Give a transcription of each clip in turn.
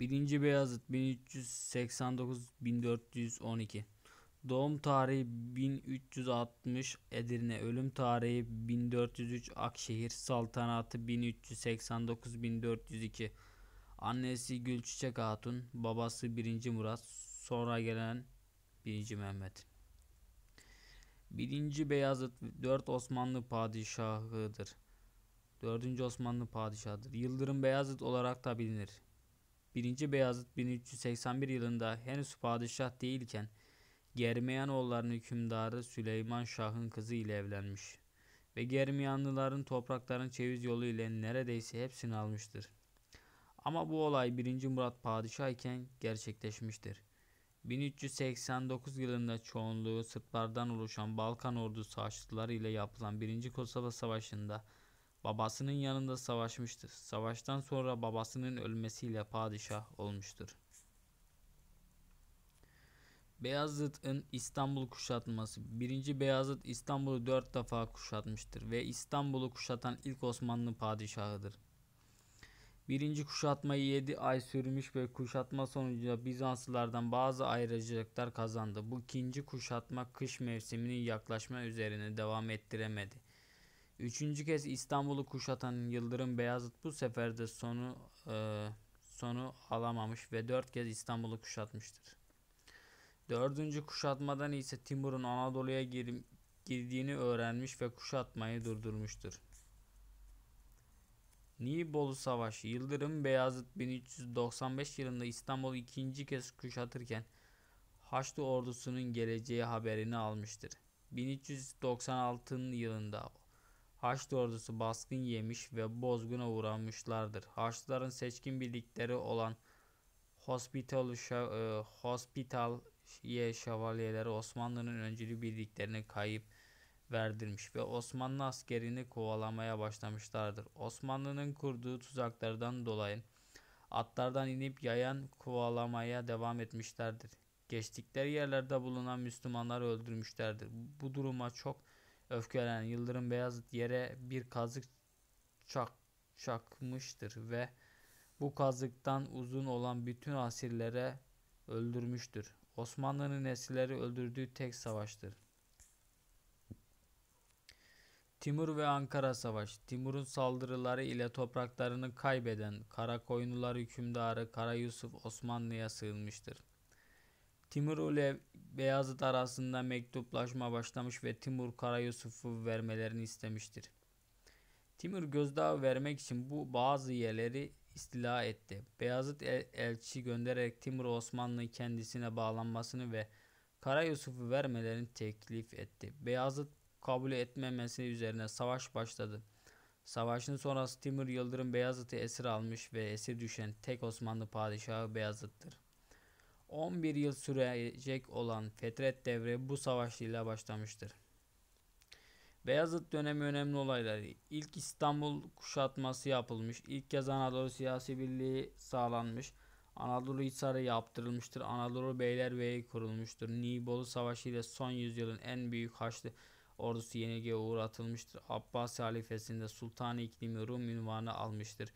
1. Beyazıt 1389-1412 Doğum tarihi 1360 Edirne, ölüm tarihi 1403 Akşehir, saltanatı 1389-1402. Annesi Gülçiçek Hatun, babası 1. Murat, sonra gelen 1. Mehmet. 1. Beyazıt 4 Osmanlı padişahıdır. 4. Osmanlı padişahıdır. Yıldırım Beyazıt olarak da bilinir. 1. Beyazıt 1381 yılında henüz padişah değilken Germiyanoğullarının hükümdarı Süleyman Şah'ın kızı ile evlenmiş ve Germiyanlıların toprakların çeviz yolu ile neredeyse hepsini almıştır. Ama bu olay 1. Murat padişah iken gerçekleşmiştir. 1389 yılında çoğunluğu Sırplardan oluşan Balkan ordusu Haçlılar ile yapılan 1. Kosova Savaşı'nda Babasının yanında savaşmıştır. Savaştan sonra babasının ölmesiyle padişah olmuştur. Beyazıt'ın İstanbul kuşatması 1. Beyazıt İstanbul'u 4 defa kuşatmıştır ve İstanbul'u kuşatan ilk Osmanlı padişahıdır. Birinci kuşatmayı 7 ay sürmüş ve kuşatma sonucunda Bizanslılardan bazı ayrıcalıklar kazandı. Bu ikinci kuşatma kış mevsiminin yaklaşma üzerine devam ettiremedi. Üçüncü kez İstanbul'u kuşatan Yıldırım Beyazıt bu sefer de sonu e, sonu alamamış ve dört kez İstanbul'u kuşatmıştır. Dördüncü kuşatmadan ise Timur'un Anadolu'ya gir, girdiğini öğrenmiş ve kuşatmayı durdurmuştur. Nibolu Savaşı Yıldırım Beyazıt 1395 yılında İstanbul'u ikinci kez kuşatırken Haçlı ordusunun geleceği haberini almıştır. 1396 yılında Haçlı ordusu baskın yemiş ve bozguna uğramışlardır. Haçlıların seçkin birlikleri olan Hospital, e, Hospital ye Osmanlı'nın öncülü birliklerini kayıp verdirmiş ve Osmanlı askerini kovalamaya başlamışlardır. Osmanlı'nın kurduğu tuzaklardan dolayı atlardan inip yayan kovalamaya devam etmişlerdir. Geçtikleri yerlerde bulunan Müslümanları öldürmüşlerdir. Bu duruma çok Öfkelenen Yıldırım Beyazıt yere bir kazık çak, çakmıştır ve bu kazıktan uzun olan bütün asirlere öldürmüştür. Osmanlı'nın nesilleri öldürdüğü tek savaştır. Timur ve Ankara Savaşı Timur'un saldırıları ile topraklarını kaybeden Karakoyunlular hükümdarı Kara Yusuf Osmanlı'ya sığınmıştır. Timur Ulev Beyazıt arasında mektuplaşma başlamış ve Timur Karayusuf'u vermelerini istemiştir. Timur gözdağı vermek için bu bazı yerleri istila etti. Beyazıt el elçi göndererek Timur Osmanlı'nın kendisine bağlanmasını ve Karayusuf'u vermelerini teklif etti. Beyazıt kabul etmemesi üzerine savaş başladı. Savaşın sonrası Timur Yıldırım Beyazıt'ı esir almış ve esir düşen tek Osmanlı padişahı Beyazıt'tır. 11 yıl sürecek olan Fetret devri bu savaş ile başlamıştır. Beyazıt dönemi önemli olayları. İlk İstanbul kuşatması yapılmış. İlk kez Anadolu siyasi birliği sağlanmış. Anadolu Hisarı yaptırılmıştır. Anadolu Beylerbeyi kurulmuştur. Nibolu Savaşı ile son yüzyılın en büyük Haçlı ordusu yenilgiye uğratılmıştır. Abbas halifesinde Sultan-ı İklimi Rum ünvanı almıştır.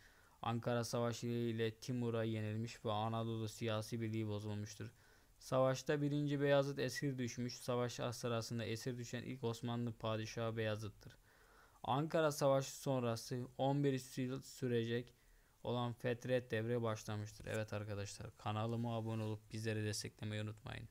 Ankara Savaşı ile Timur'a yenilmiş ve Anadolu siyasi birliği bozulmuştur. Savaşta 1. Beyazıt esir düşmüş, savaş sırasında esir düşen ilk Osmanlı padişahı Beyazıt'tır. Ankara Savaşı sonrası 11 yıl sürecek olan fetret devre başlamıştır. Evet arkadaşlar kanalıma abone olup bizleri desteklemeyi unutmayın.